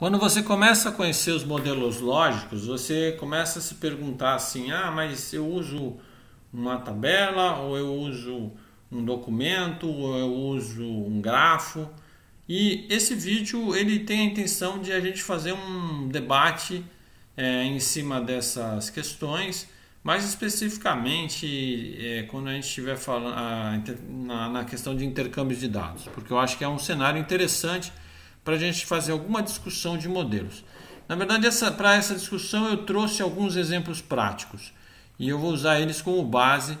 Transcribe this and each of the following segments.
Quando você começa a conhecer os modelos lógicos, você começa a se perguntar assim: ah, mas eu uso uma tabela, ou eu uso um documento, ou eu uso um grafo. E esse vídeo ele tem a intenção de a gente fazer um debate é, em cima dessas questões, mais especificamente é, quando a gente estiver falando a, na, na questão de intercâmbio de dados, porque eu acho que é um cenário interessante para a gente fazer alguma discussão de modelos. Na verdade, essa para essa discussão eu trouxe alguns exemplos práticos e eu vou usar eles como base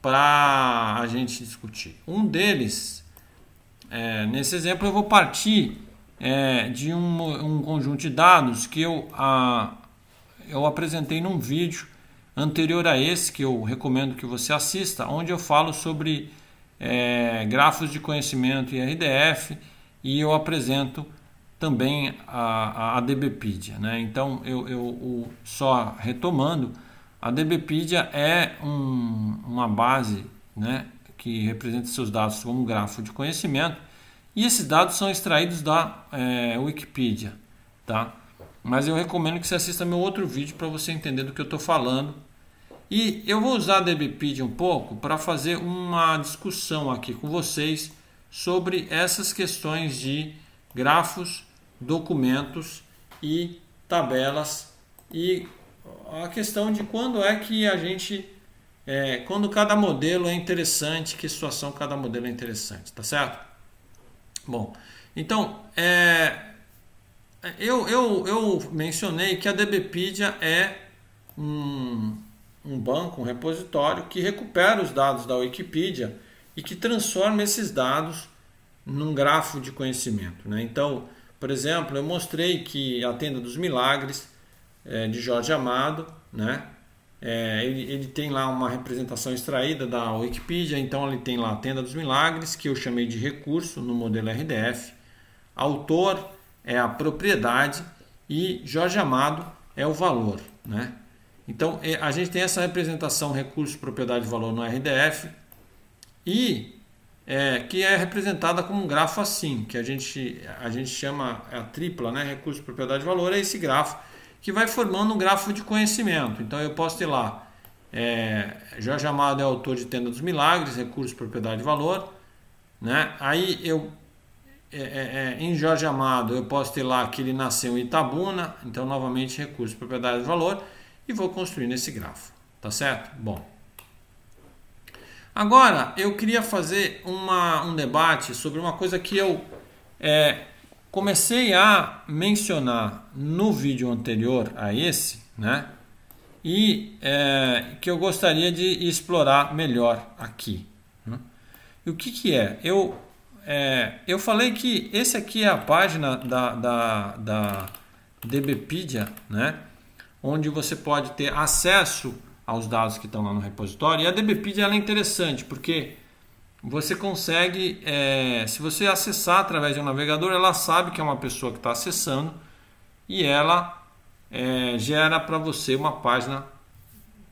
para a gente discutir. Um deles, é, nesse exemplo, eu vou partir é, de um, um, conjunto de dados que eu, a, eu apresentei num vídeo anterior a esse, que eu recomendo que você assista, onde eu falo sobre é, grafos de conhecimento e RDF e eu apresento também a, a DBpedia. Né? Então, eu, eu, eu, só retomando, a DBpedia é um, uma base né, que representa seus dados como um grafo de conhecimento e esses dados são extraídos da é, Wikipedia. Tá? Mas eu recomendo que você assista meu outro vídeo para você entender do que eu estou falando. E eu vou usar a DBpedia um pouco para fazer uma discussão aqui com vocês sobre essas questões de grafos, documentos e tabelas e a questão de quando é que a gente é, quando cada modelo é interessante, que situação cada modelo é interessante, tá certo? Bom, então é, eu, eu, eu mencionei que a DBpedia é um, um banco, um repositório que recupera os dados da Wikipedia e que transforma esses dados num grafo de conhecimento. Né? Então, por exemplo, eu mostrei que a Tenda dos Milagres, é, de Jorge Amado, né? É, ele, ele, tem lá uma representação extraída da Wikipedia, então ele tem lá a Tenda dos Milagres, que eu chamei de recurso no modelo RDF. Autor é a propriedade e Jorge Amado é o valor. Né? Então é, a gente tem essa representação recurso, propriedade e valor no RDF e é, que é representada como um grafo assim, que a gente, a gente chama é a tripla, né, recurso, propriedade, valor, é esse grafo que vai formando um grafo de conhecimento. Então eu posso ter lá, é, Jorge Amado é autor de Tenda dos Milagres, recurso, propriedade, valor, né? Aí eu é, é, é em Jorge Amado eu posso ter lá que ele nasceu em Itabuna, então novamente recurso, propriedade, valor e vou construir nesse grafo, tá certo? Bom. Agora, eu queria fazer uma, um debate sobre uma coisa que eu é, comecei a mencionar no vídeo anterior a esse, né? E é, que eu gostaria de explorar melhor aqui. Né? E o que, que é? Eu, é, eu falei que esse aqui é a página da, da, da DBpedia, né? Onde você pode ter acesso aos dados que estão lá no repositório. E a DBpedia é interessante porque você consegue, é, se você acessar através de um navegador, ela sabe que é uma pessoa que está acessando e ela é, gera para você uma página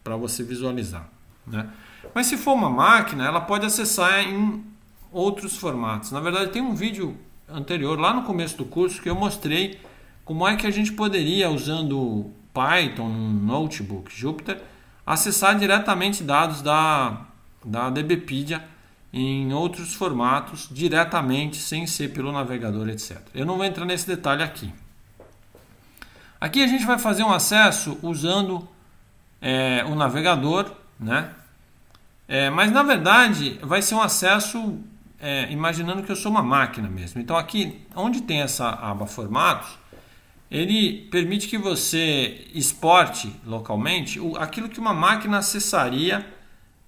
para você visualizar. Né? Mas se for uma máquina, ela pode acessar em outros formatos. Na verdade, tem um vídeo anterior, lá no começo do curso, que eu mostrei como é que a gente poderia, usando Python, no notebook, Jupyter, acessar diretamente dados da, da DBpedia em outros formatos diretamente, sem ser pelo navegador, etc. Eu não vou entrar nesse detalhe aqui. Aqui a gente vai fazer um acesso usando é, o navegador, né? É, mas na verdade vai ser um acesso é, imaginando que eu sou uma máquina mesmo. Então aqui, onde tem essa aba formatos, ele permite que você exporte localmente aquilo que uma máquina acessaria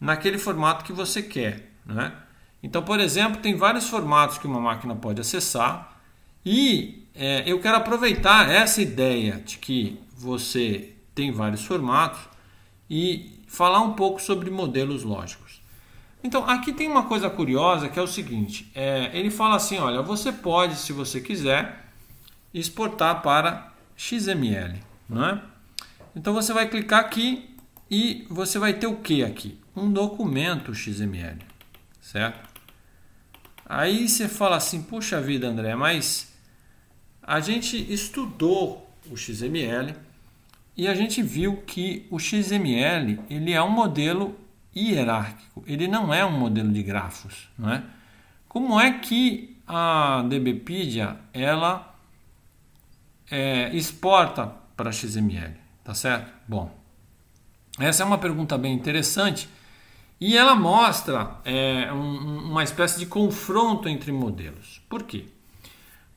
naquele formato que você quer. Né? Então, por exemplo, tem vários formatos que uma máquina pode acessar e é, eu quero aproveitar essa ideia de que você tem vários formatos e falar um pouco sobre modelos lógicos. Então, aqui tem uma coisa curiosa que é o seguinte: é, ele fala assim, olha, você pode, se você quiser, exportar para XML, Né? Então você vai clicar aqui e você vai ter o que aqui? Um documento XML, certo? Aí você fala assim, puxa vida André, mas a gente estudou o XML e a gente viu que o XML ele é um modelo hierárquico, ele não é um modelo de grafos, não é? Como é que a DBpedia ela é, exporta para XML, tá certo? Bom, essa é uma pergunta bem interessante e ela mostra é, um, uma espécie de confronto entre modelos. Por quê?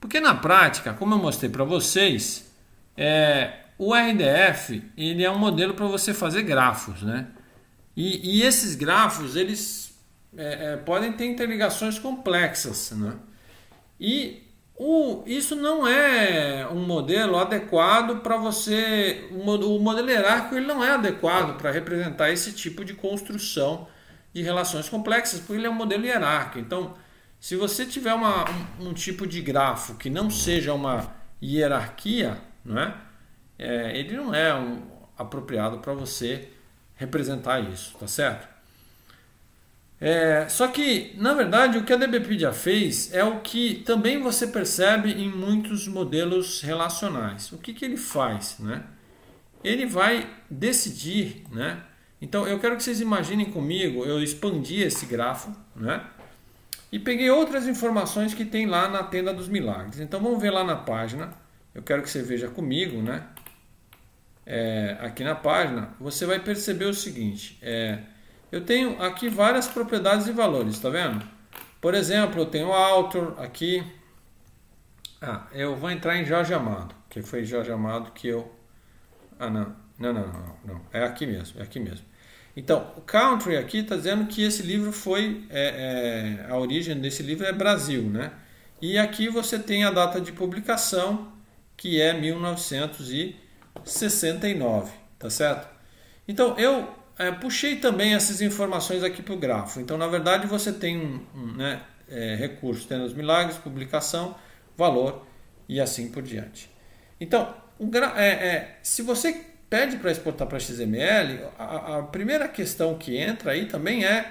Porque na prática, como eu mostrei para vocês, é, o RDF ele é um modelo para você fazer grafos, né? E, e esses grafos eles é, é podem ter interligações complexas, né? E o, isso não é um modelo adequado para você. O modelo hierárquico ele não é adequado para representar esse tipo de construção de relações complexas, porque ele é um modelo hierárquico. Então, se você tiver uma, um, um tipo de grafo que não seja uma hierarquia, não é? é ele não é um, apropriado para você representar isso, tá certo? É, só que, na verdade, o que a DBpedia fez é o que também você percebe em muitos modelos relacionais. O que, que ele faz? Né? Ele vai decidir. Né? Então, eu quero que vocês imaginem comigo, eu expandi esse grafo né? e peguei outras informações que tem lá na tenda dos milagres. Então, vamos ver lá na página. Eu quero que você veja comigo, né? É, aqui na página, você vai perceber o seguinte. É, eu tenho aqui várias propriedades e valores, tá vendo? Por exemplo, eu tenho author aqui. Ah, eu vou entrar em Jorge Amado, que foi Jorge Amado que eu... Ah, não. Não, não, não, não. É aqui mesmo, é aqui mesmo. Então, o country aqui está dizendo que esse livro foi... É, é, a origem desse livro é Brasil, né? E aqui você tem a data de publicação, que é 1969, tá certo? Então, eu é, puxei também essas informações aqui para o grafo. Então, na verdade, você tem um, um né, é, recurso, tendo os milagres, publicação, valor e assim por diante. Então, é, é, se você pede para exportar para XML, a, a, primeira questão que entra aí também é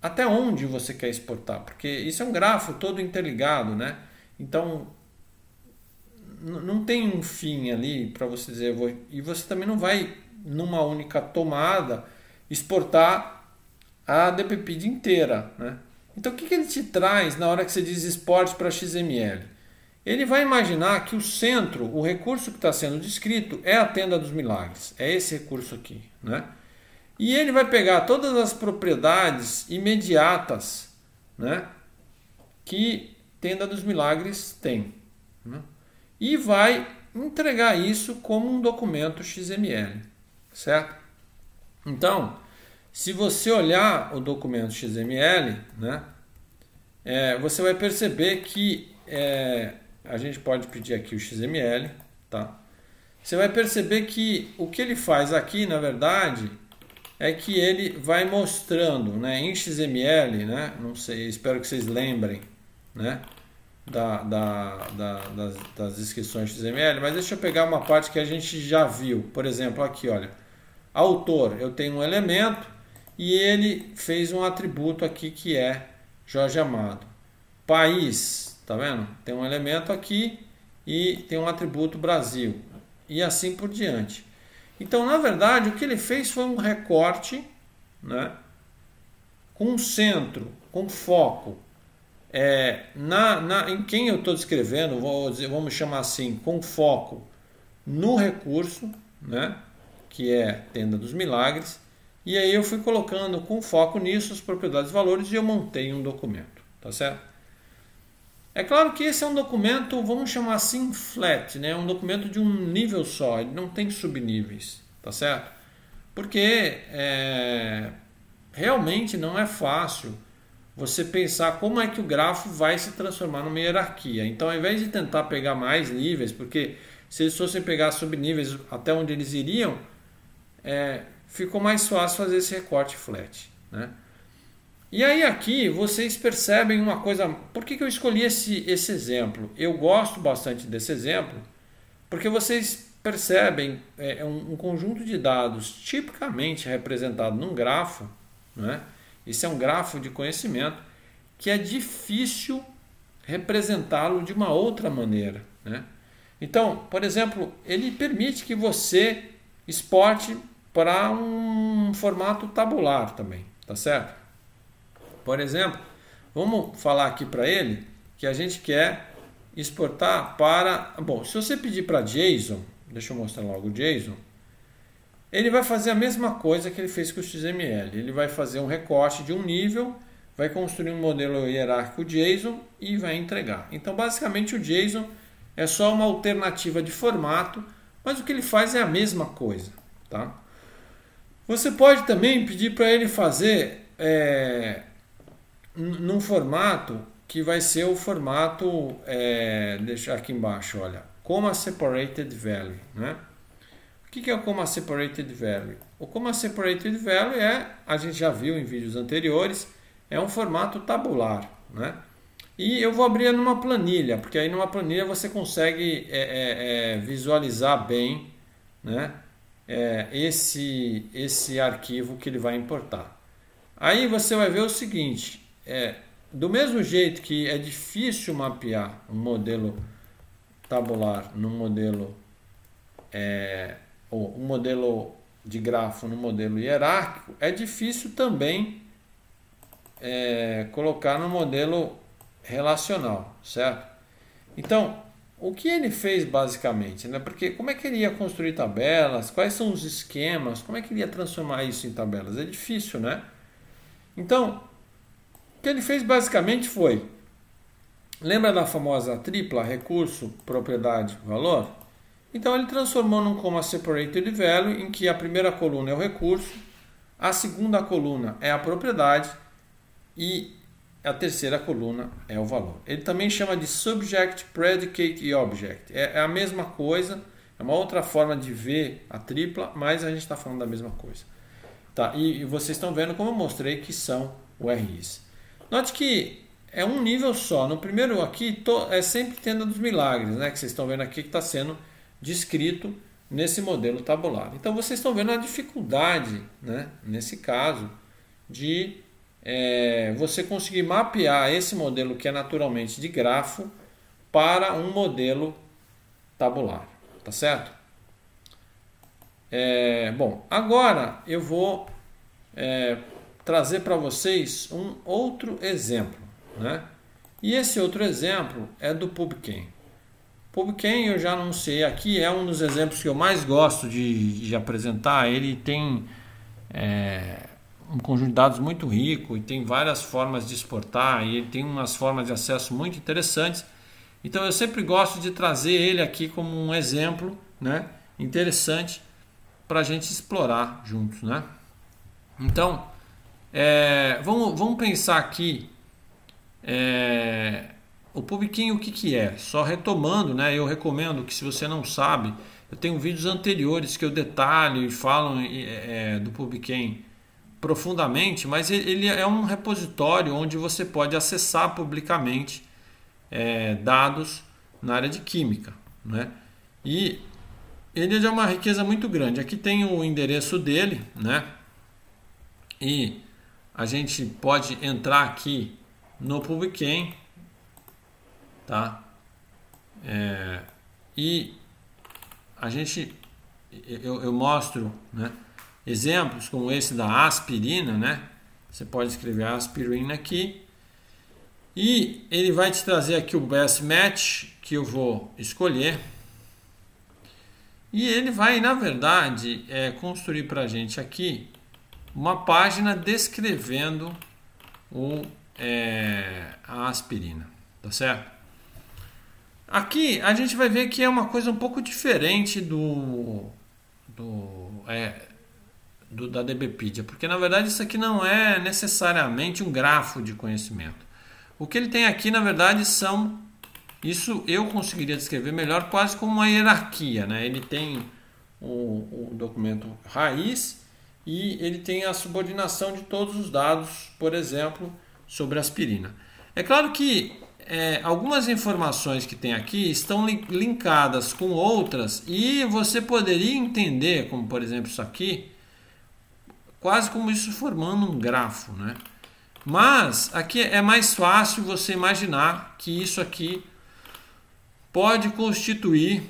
até onde você quer exportar, porque isso é um grafo todo interligado, né? Então não tem um fim ali para você dizer vou, e você também não vai numa única tomada, exportar a dppid inteira. Né? Então, o que, que ele te traz na hora que você diz exporte para XML? Ele vai imaginar que o centro, o recurso que está sendo descrito, é a tenda dos milagres. É esse recurso aqui. Né? E ele vai pegar todas as propriedades imediatas né, que tenda dos milagres tem. Né? E vai entregar isso como um documento XML certo? Então, se você olhar o documento XML, né, é, você vai perceber que é, a gente pode pedir aqui o XML, tá? Você vai perceber que o que ele faz aqui, na verdade, é que ele vai mostrando, né, em XML, né, não sei, espero que vocês lembrem, né, da, da, da, das, das inscrições XML, mas deixa eu pegar uma parte que a gente já viu, por exemplo, aqui, olha, Autor, eu tenho um elemento e ele fez um atributo aqui que é Jorge Amado. País, tá vendo? Tem um elemento aqui e tem um atributo Brasil e assim por diante. Então, na verdade, o que ele fez foi um recorte, né? Com centro, com foco é, na, na, em quem eu estou descrevendo, dizer, vamos chamar assim, com foco no recurso, né? que é Tenda dos Milagres, e aí eu fui colocando com foco nisso as propriedades e valores e eu montei um documento, tá certo? É claro que esse é um documento, vamos chamar assim, flat, né? É um documento de um nível só, ele não tem subníveis, tá certo? Porque é, realmente não é fácil você pensar como é que o grafo vai se transformar numa hierarquia. Então, ao invés de tentar pegar mais níveis, porque se eles fossem pegar subníveis até onde eles iriam, é, ficou mais fácil fazer esse recorte flat. Né? E aí aqui vocês percebem uma coisa, por que, que eu escolhi esse, esse exemplo? Eu gosto bastante desse exemplo, porque vocês percebem é, é um, um conjunto de dados tipicamente representado num grafo, né? Isso é um grafo de conhecimento que é difícil representá-lo de uma outra maneira. Né? Então, por exemplo, ele permite que você exporte para um formato tabular também, tá certo? Por exemplo, vamos falar aqui para ele que a gente quer exportar para... Bom, se você pedir para JSON, deixa eu mostrar logo o JSON, ele vai fazer a mesma coisa que ele fez com o XML. Ele vai fazer um recorte de um nível, vai construir um modelo hierárquico JSON e vai entregar. Então, basicamente, o JSON é só uma alternativa de formato, mas o que ele faz é a mesma coisa, tá? Você pode também pedir para ele fazer é, num formato que vai ser o formato, é, deixar aqui embaixo, olha, comma separated value, né? O que é o comma separated value? O comma separated value é, a gente já viu em vídeos anteriores, é um formato tabular, né? E eu vou abrir numa planilha, porque aí numa planilha você consegue é, é, é visualizar bem, né? é, esse, esse arquivo que ele vai importar. Aí você vai ver o seguinte, é, do mesmo jeito que é difícil mapear um modelo tabular no modelo é, ou um modelo de grafo no modelo hierárquico, é difícil também é, colocar no modelo relacional, certo? Então, o que ele fez basicamente, né? Porque como é que ele ia construir tabelas? Quais são os esquemas? Como é que ele ia transformar isso em tabelas? É difícil, né? Então, o que ele fez basicamente foi Lembra da famosa tripla recurso, propriedade, valor? Então ele transformou num coma separated value em que a primeira coluna é o recurso, a segunda coluna é a propriedade e a terceira coluna é o valor. Ele também chama de subject, predicate e object. É, é a mesma coisa, é uma outra forma de ver a tripla, mas a gente está falando da mesma coisa. Tá, e, vocês estão vendo como eu mostrei que são URIs. Note que é um nível só. No primeiro aqui é sempre tenda dos milagres, né? que vocês estão vendo aqui que está sendo descrito nesse modelo tabular. Então vocês estão vendo a dificuldade, né? nesse caso, de é, você conseguir mapear esse modelo que é naturalmente de grafo para um modelo tabular, tá certo? É, bom, agora eu vou é, trazer para vocês um outro exemplo, né? E esse outro exemplo é do PubChem. PubChem eu já anunciei aqui, é um dos exemplos que eu mais gosto de, de apresentar. Ele tem é, um conjunto de dados muito rico e tem várias formas de exportar e ele tem umas formas de acesso muito interessantes. Então eu sempre gosto de trazer ele aqui como um exemplo né, interessante para a gente explorar juntos. Né? Então é, vamos, vamos pensar aqui é, o PubKin o que, que é? Só retomando, né, eu recomendo que se você não sabe, eu tenho vídeos anteriores que eu detalho e falo é, é do PubKin profundamente, mas ele é um repositório onde você pode acessar publicamente é, dados na área de química. Né? E ele é de uma riqueza muito grande. Aqui tem o endereço dele, né? E a gente pode entrar aqui no PubChem, tá? É, e a gente, eu, eu mostro, né? Exemplos como esse da aspirina, né? Você pode escrever aspirina aqui. E ele vai te trazer aqui o best match que eu vou escolher. E ele vai, na verdade, é, construir para a gente aqui uma página descrevendo o, é, a aspirina, tá certo? Aqui a gente vai ver que é uma coisa um pouco diferente do, do é, do, da DBpedia, porque na verdade isso aqui não é necessariamente um grafo de conhecimento. O que ele tem aqui, na verdade, são isso eu conseguiria descrever melhor quase como uma hierarquia, né? Ele tem o, o documento raiz e ele tem a subordinação de todos os dados, por exemplo, sobre aspirina. É claro que é, algumas informações que tem aqui estão linkadas com outras e você poderia entender, como por exemplo isso aqui, quase como isso formando um grafo, né? Mas aqui é mais fácil você imaginar que isso aqui pode constituir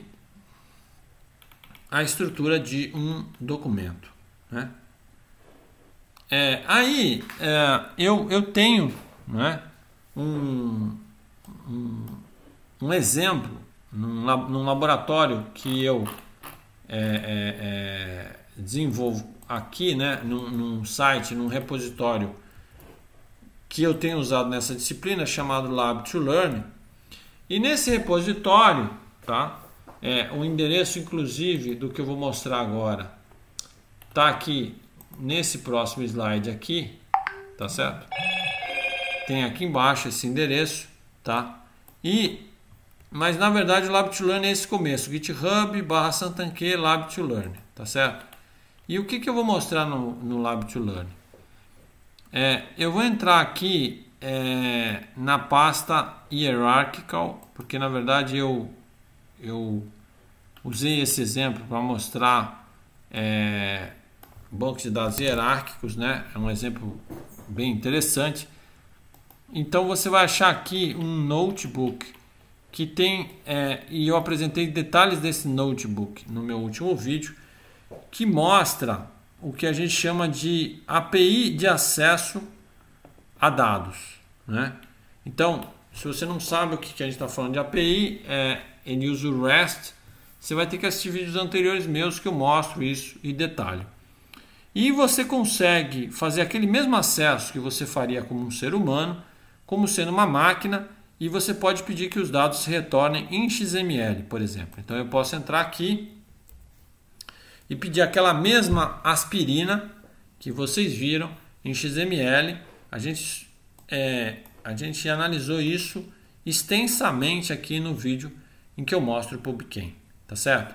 a estrutura de um documento. Né? É, aí é, eu, eu tenho né, um, um, um, exemplo num, num, laboratório que eu é, é, é desenvolvo aqui, né, num, num site, num repositório que eu tenho usado nessa disciplina, chamado Lab to Learn. E nesse repositório, tá, é, o endereço, inclusive, do que eu vou mostrar agora, tá aqui nesse próximo slide aqui, tá certo? Tem aqui embaixo esse endereço, tá? E mas na verdade o Lab to Learn é esse começo, GitHub barra Santanque Lab to Learn, tá certo? E o que, que eu vou mostrar no, no Lab to Learn? É, eu vou entrar aqui é, na pasta Hierarchical, porque na verdade eu, eu usei esse exemplo para mostrar é, bancos de dados hierárquicos, né? É um exemplo bem interessante. Então você vai achar aqui um notebook que tem, é, e eu apresentei detalhes desse notebook no meu último vídeo que mostra o que a gente chama de API de acesso a dados. Né? Então, se você não sabe o que a gente está falando de API, é, ele usa REST, você vai ter que assistir vídeos anteriores meus que eu mostro isso e detalho. E você consegue fazer aquele mesmo acesso que você faria como um ser humano, como sendo uma máquina, e você pode pedir que os dados se retornem em XML, por exemplo. Então eu posso entrar aqui e pedir aquela mesma aspirina que vocês viram em XML. A gente, é, a gente analisou isso extensamente aqui no vídeo em que eu mostro o PubChem, tá certo?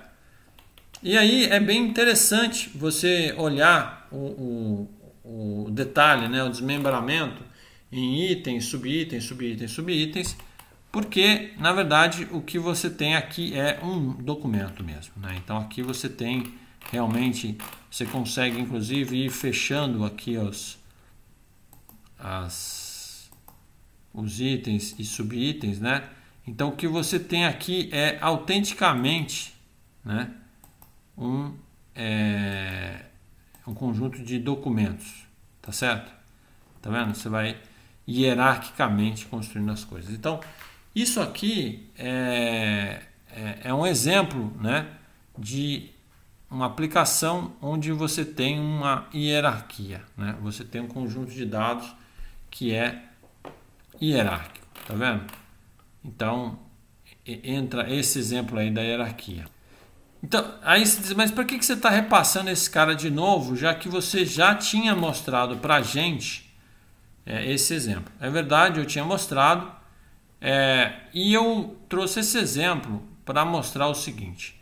E aí é bem interessante você olhar o, o, o detalhe, né, o desmembramento em itens, subitens, subitens, subitens, porque na verdade o que você tem aqui é um documento mesmo. Né? Então aqui você tem realmente você consegue inclusive ir fechando aqui os, as, os itens e subitens, né? Então o que você tem aqui é autenticamente né, um, é, um conjunto de documentos, tá certo? Tá vendo? Você vai hierarquicamente construindo as coisas. Então isso aqui é, é, é um exemplo né, de uma aplicação onde você tem uma hierarquia, né? Você tem um conjunto de dados que é hierárquico, tá vendo? Então entra esse exemplo aí da hierarquia. Então, aí você diz, mas para que, que você está repassando esse cara de novo, já que você já tinha mostrado para a gente é, esse exemplo? É verdade, eu tinha mostrado é, e eu trouxe esse exemplo para mostrar o seguinte.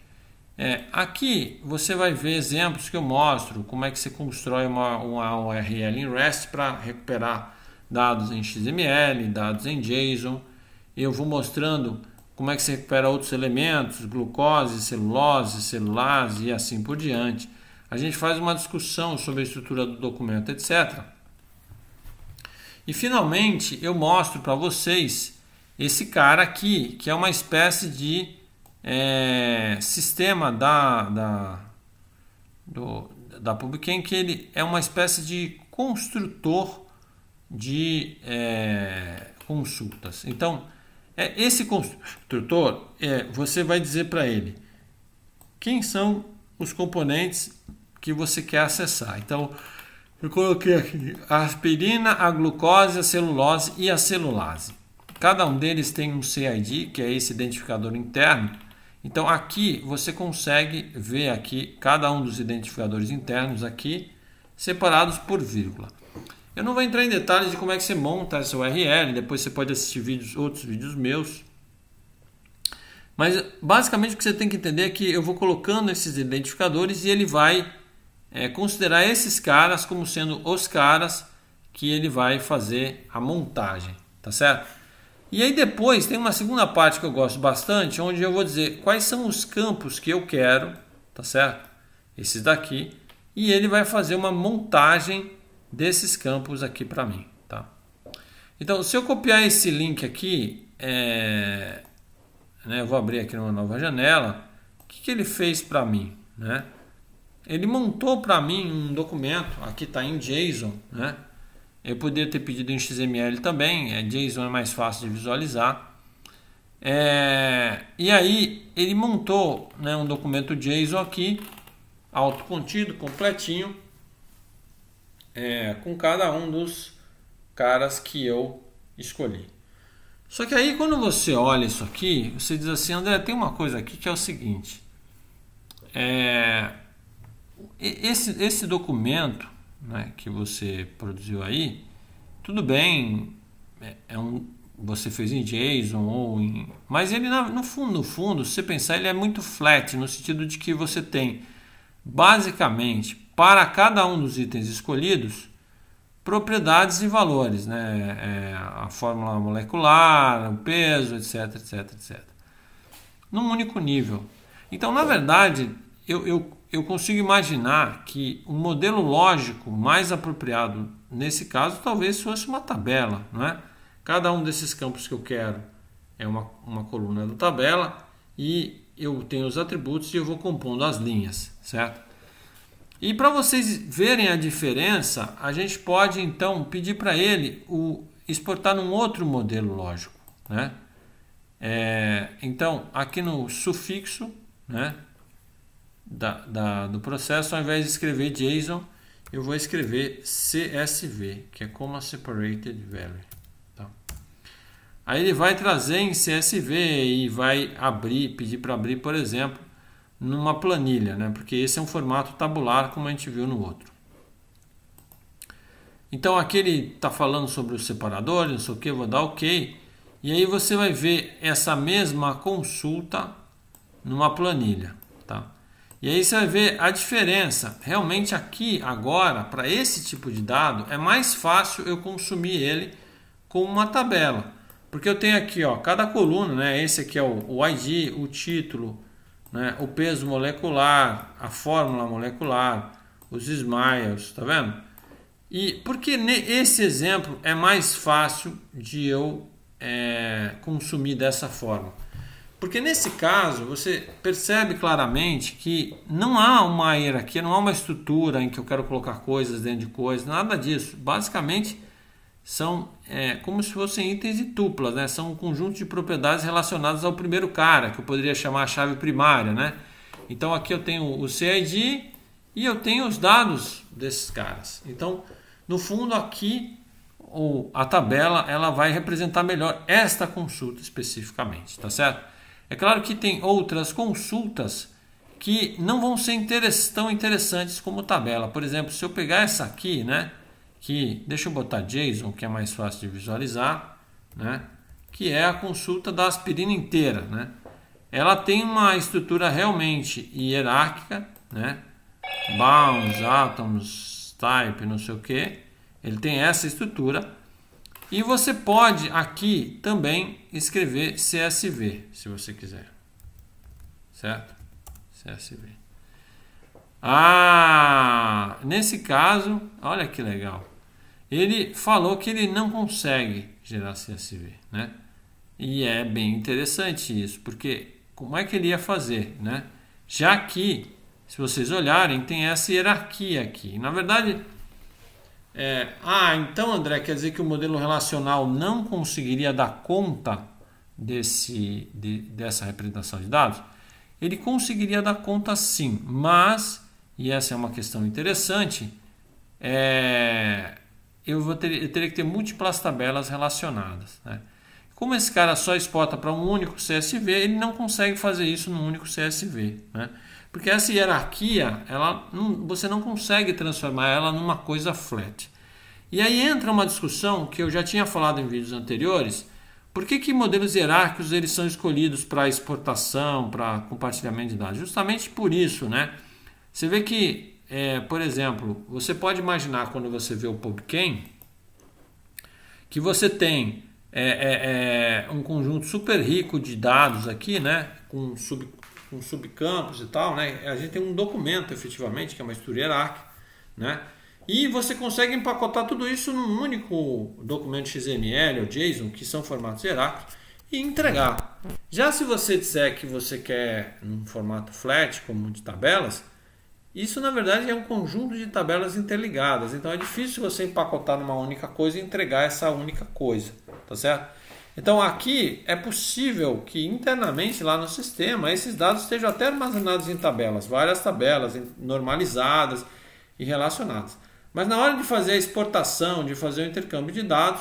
É, aqui você vai ver exemplos que eu mostro como é que você constrói uma, uma URL em REST para recuperar dados em XML, dados em JSON. Eu vou mostrando como é que você recupera outros elementos, glucose, celulose, celulase e assim por diante. A gente faz uma discussão sobre a estrutura do documento, etc. E finalmente eu mostro para vocês esse cara aqui, que é uma espécie de é, sistema da, da, do, da Publican, que ele é uma espécie de construtor de é, consultas. Então, é, esse construtor, é, você vai dizer para ele quem são os componentes que você quer acessar. Então, eu coloquei aqui a aspirina, a glucose, a celulose e a celulase. Cada um deles tem um CID, que é esse identificador interno, então aqui você consegue ver aqui cada um dos identificadores internos aqui separados por vírgula. Eu não vou entrar em detalhes de como é que você monta essa URL, depois você pode assistir vídeos, outros vídeos meus. Mas basicamente o que você tem que entender é que eu vou colocando esses identificadores e ele vai é, considerar esses caras como sendo os caras que ele vai fazer a montagem, tá certo? E aí depois tem uma segunda parte que eu gosto bastante, onde eu vou dizer quais são os campos que eu quero, tá certo? Esses daqui, e ele vai fazer uma montagem desses campos aqui para mim, tá? Então, se eu copiar esse link aqui, é, né, eu vou abrir aqui numa nova janela, o que, que ele fez para mim, né? Ele montou para mim um documento, aqui está em JSON, né? Eu poderia ter pedido em XML também, é, JSON é mais fácil de visualizar. É, e aí ele montou né, um documento JSON aqui, autocontido, completinho, é, com cada um dos caras que eu escolhi. Só que aí quando você olha isso aqui, você diz assim, André, tem uma coisa aqui que é o seguinte. É, esse, esse documento né, que você produziu aí, tudo bem, é, é um, você fez em JSON ou em. Mas ele, no fundo, no fundo, se você pensar, ele é muito flat, no sentido de que você tem, basicamente, para cada um dos itens escolhidos, propriedades e valores, né? É, a fórmula molecular, o peso, etc, etc, etc. Num único nível. Então, na verdade, eu, eu eu consigo imaginar que o um modelo lógico mais apropriado nesse caso talvez fosse uma tabela, não é? Cada um desses campos que eu quero é uma, uma coluna da tabela e eu tenho os atributos e eu vou compondo as linhas, certo? E para vocês verem a diferença, a gente pode então pedir para ele o exportar num outro modelo lógico, né? É, então aqui no sufixo, né? da, da, do processo, ao invés de escrever JSON, eu vou escrever CSV, que é Comma Separated Value. Tá? Aí ele vai trazer em CSV e vai abrir, pedir para abrir, por exemplo, numa planilha, né? porque esse é um formato tabular, como a gente viu no outro. Então aqui ele está falando sobre os separadores, não sei o que, vou dar OK. E aí você vai ver essa mesma consulta numa planilha. E aí você vai ver a diferença. Realmente aqui, agora, para esse tipo de dado, é mais fácil eu consumir ele com uma tabela. Porque eu tenho aqui, ó, cada coluna, né? Esse aqui é o, o ID, o título, né? o peso molecular, a fórmula molecular, os smiles, tá vendo? E porque esse exemplo é mais fácil de eu é, consumir dessa forma. Porque nesse caso você percebe claramente que não há uma hierarquia, não há uma estrutura em que eu quero colocar coisas dentro de coisas, nada disso. Basicamente são é, como se fossem itens de tuplas, né? são um conjunto de propriedades relacionadas ao primeiro cara, que eu poderia chamar a chave primária. Né? Então aqui eu tenho o CID e eu tenho os dados desses caras. Então, no fundo, aqui ou a tabela ela vai representar melhor esta consulta especificamente, tá certo? É claro que tem outras consultas que não vão ser interess tão interessantes como tabela. Por exemplo, se eu pegar essa aqui, né? Que deixa eu botar JSON, que é mais fácil de visualizar, né? Que é a consulta da aspirina inteira, né? Ela tem uma estrutura realmente hierárquica, né? Bounds, atoms, type, não sei o que. Ele tem essa estrutura. E você pode aqui também escrever CSV, se você quiser. Certo? CSV. Ah, nesse caso, olha que legal. Ele falou que ele não consegue gerar CSV, né? E é bem interessante isso, porque como é que ele ia fazer, né? Já que, se vocês olharem, tem essa hierarquia aqui. Na verdade, é, ah, então André, quer dizer que o modelo relacional não conseguiria dar conta desse, de, dessa representação de dados? Ele conseguiria dar conta sim, mas, e essa é uma questão interessante, é, eu, vou ter, eu teria que ter múltiplas tabelas relacionadas. Né? Como esse cara só exporta para um único CSV, ele não consegue fazer isso num único CSV. Né? Porque essa hierarquia, ela não, você não consegue transformar ela numa coisa flat. E aí entra uma discussão que eu já tinha falado em vídeos anteriores. Por que, que modelos hierárquicos eles são escolhidos para exportação, para compartilhamento de dados? Justamente por isso, né? Você vê que, é, por exemplo, você pode imaginar quando você vê o PubChem que você tem é, é, é um conjunto super rico de dados aqui, né? Com sub com subcampos e tal, né? A gente tem um documento efetivamente, que é uma estrutura hierárquica, né? E você consegue empacotar tudo isso num único documento XML ou JSON, que são formatos hierárquicos, e entregar. Já se você disser que você quer um formato flat, como de tabelas, isso na verdade é um conjunto de tabelas interligadas. Então é difícil você empacotar numa única coisa e entregar essa única coisa, tá certo? Então aqui é possível que internamente lá no sistema esses dados estejam até armazenados em tabelas, várias tabelas normalizadas e relacionadas. Mas na hora de fazer a exportação, de fazer o intercâmbio de dados,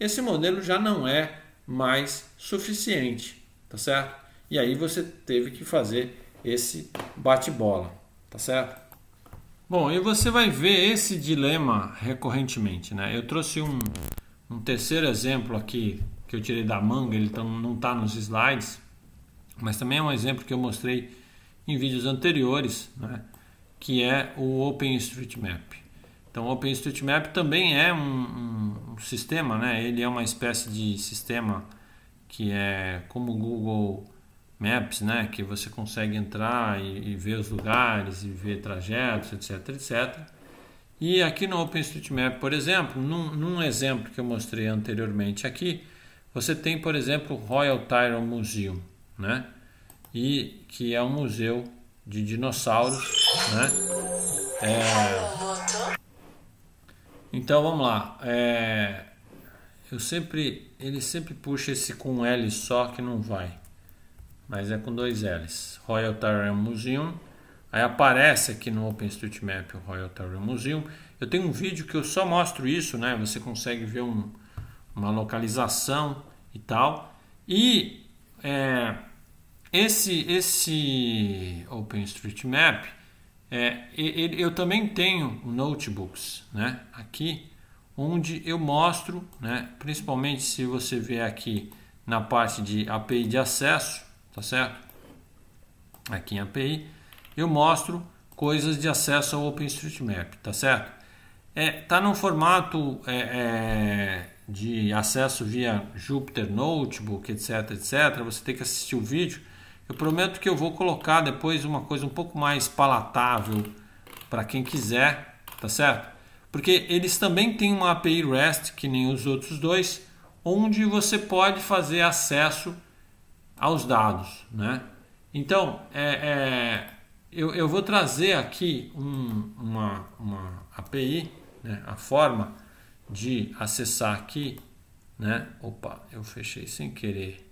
esse modelo já não é mais suficiente, tá certo? E aí você teve que fazer esse bate-bola, tá certo? Bom, e você vai ver esse dilema recorrentemente, né? Eu trouxe um, um terceiro exemplo aqui que eu tirei da manga, ele tá, não está nos slides, mas também é um exemplo que eu mostrei em vídeos anteriores, né? que é o OpenStreetMap. Então, o OpenStreetMap também é um, um, sistema, né? ele é uma espécie de sistema que é como o Google Maps, né? que você consegue entrar e, e ver os lugares, e ver trajetos, etc, etc. E aqui no OpenStreetMap, por exemplo, num, num exemplo que eu mostrei anteriormente aqui, você tem, por exemplo, o Royal Tyron Museum, né? E que é um museu de dinossauros, né? É... Então vamos lá. É... Eu sempre, ele sempre puxa esse com L só que não vai, mas é com dois L's. Royal Tyron Museum. Aí aparece aqui no OpenStreetMap o Royal Tyron Museum. Eu tenho um vídeo que eu só mostro isso, né? Você consegue ver um uma localização e tal. E é, esse, esse OpenStreetMap, é, eu também tenho notebooks né, aqui, onde eu mostro, né, principalmente se você vier aqui na parte de API de acesso, tá certo? Aqui em API, eu mostro coisas de acesso ao OpenStreetMap, tá certo? É, tá num formato é, é de acesso via Jupyter Notebook, etc, etc, você tem que assistir o vídeo. Eu prometo que eu vou colocar depois uma coisa um pouco mais palatável para quem quiser, tá certo? Porque eles também têm uma API REST, que nem os outros dois, onde você pode fazer acesso aos dados, né? Então, é, é eu, eu, vou trazer aqui um, uma, uma API, né, a forma de acessar aqui, né? Opa, eu fechei sem querer.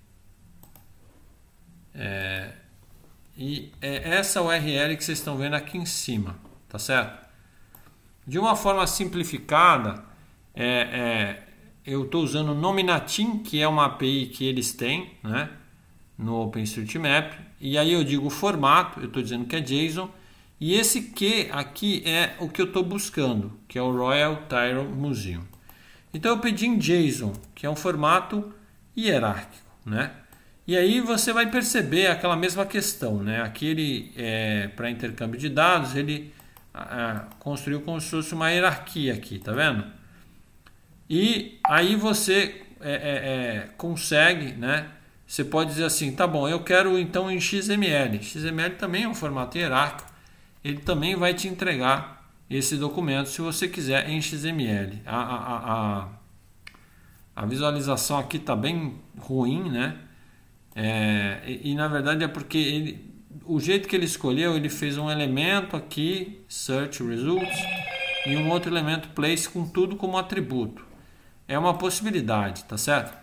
É, e é essa URL que vocês estão vendo aqui em cima, tá certo? De uma forma simplificada, é, é, eu estou usando o Nominatim, que é uma API que eles têm né, no OpenStreetMap, e aí eu digo o formato, eu estou dizendo que é JSON, e esse Q aqui é o que eu estou buscando, que é o Royal Tyrone Museum. Então eu pedi em JSON, que é um formato hierárquico, né? E aí você vai perceber aquela mesma questão, né? Aqui ele, é, para intercâmbio de dados, ele a, a, construiu como se fosse uma hierarquia aqui, tá vendo? E aí você é, é, é consegue, né? Você pode dizer assim, tá bom, eu quero então em XML. XML também é um formato hierárquico ele também vai te entregar esse documento se você quiser em XML. A, a, a, a visualização aqui está bem ruim, né? É, e, e, na verdade é porque ele, o jeito que ele escolheu, ele fez um elemento aqui, search results, e um outro elemento place com tudo como atributo. É uma possibilidade, tá certo?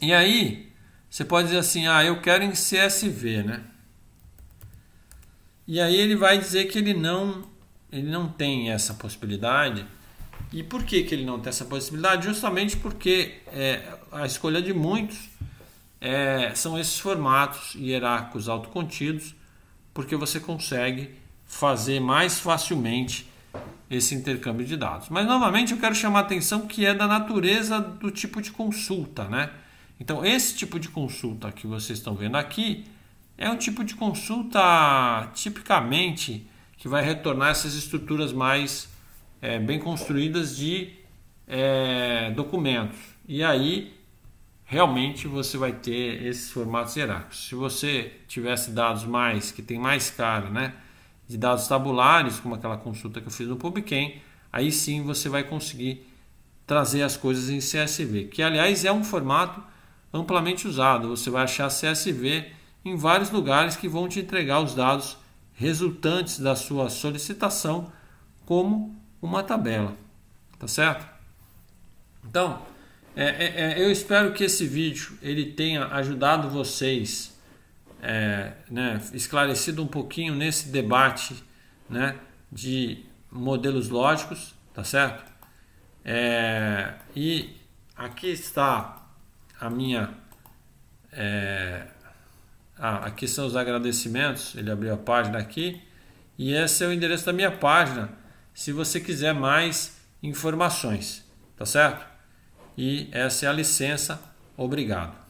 E aí, você pode dizer assim, ah, eu quero em CSV, né? E aí ele vai dizer que ele não, ele não tem essa possibilidade. E por que, que ele não tem essa possibilidade? Justamente porque é, a escolha de muitos é, são esses formatos hierárquicos autocontidos, porque você consegue fazer mais facilmente esse intercâmbio de dados. Mas novamente eu quero chamar a atenção que é da natureza do tipo de consulta, né? Então esse tipo de consulta que vocês estão vendo aqui, é um tipo de consulta tipicamente que vai retornar essas estruturas mais é, bem construídas de é, documentos. E aí realmente você vai ter esses formatos hierárquicos. Se você tivesse dados mais que tem mais cara, né, de dados tabulares, como aquela consulta que eu fiz no PubChem, aí sim você vai conseguir trazer as coisas em CSV, que aliás é um formato amplamente usado. Você vai achar CSV em vários lugares que vão te entregar os dados resultantes da sua solicitação como uma tabela, tá certo? Então, é, é, é, eu espero que esse vídeo ele tenha ajudado vocês, é, né, esclarecido um pouquinho nesse debate, né, de modelos lógicos, tá certo? É, e aqui está a minha é, ah, aqui são os agradecimentos, ele abriu a página aqui, e esse é o endereço da minha página, se você quiser mais informações, tá certo? E essa é a licença, obrigado.